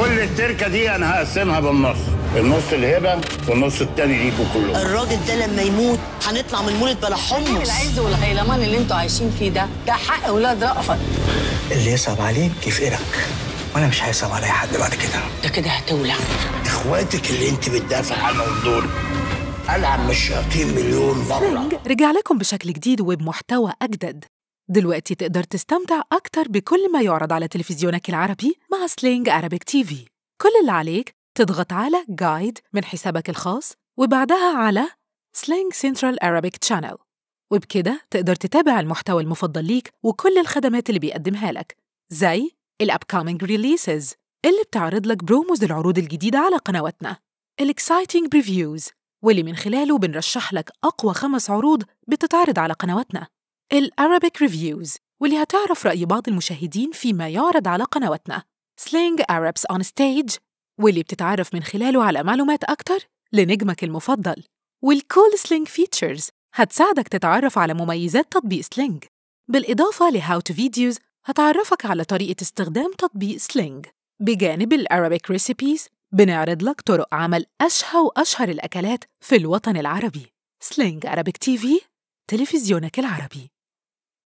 كل التركه دي انا هقسمها بالنص النص الهبه والنص التاني ليكوا كلكم الراجل ده لما يموت هنطلع من مولد بلا حمص إيه العز والغيلمان اللي انتوا عايشين فيه ده ده حق ولاد رأفت اللي يصعب عليك كفئرك وانا مش هيصعب على حد بعد كده ده كده هتولع اخواتك اللي انت بتدافع عنهم دول العب مش الشياطين مليون مره رجع لكم بشكل جديد وبمحتوى اجدد دلوقتي تقدر تستمتع أكتر بكل ما يعرض على تلفزيونك العربي مع سلينج أرابيك تي في كل اللي عليك تضغط على جايد من حسابك الخاص وبعدها على سلينج سنترال أرابيك تشانل وبكده تقدر تتابع المحتوى المفضل ليك وكل الخدمات اللي بيقدمها لك زي الأبكامينج ريليسز اللي بتعرض لك بروموز العروض الجديدة على قنواتنا الإكسايتنج بريفيوز واللي من خلاله بنرشح لك أقوى خمس عروض بتتعرض على قنواتنا الأرابيك ريفيوز واللي هتعرف رأي بعض المشاهدين فيما يعرض على قنواتنا سلينج أرابس أون ستيج واللي بتتعرف من خلاله على معلومات أكتر لنجمك المفضل والكول سلينج فيتشرز هتساعدك تتعرف على مميزات تطبيق سلينج بالإضافة لهاو تو فيديوز هتعرفك على طريقة استخدام تطبيق سلينج بجانب الأرابيك ريسيبيز بنعرض لك طرق عمل أشهى وأشهر الأكلات في الوطن العربي سلينج أرابيك تي في تلفزيونك العربي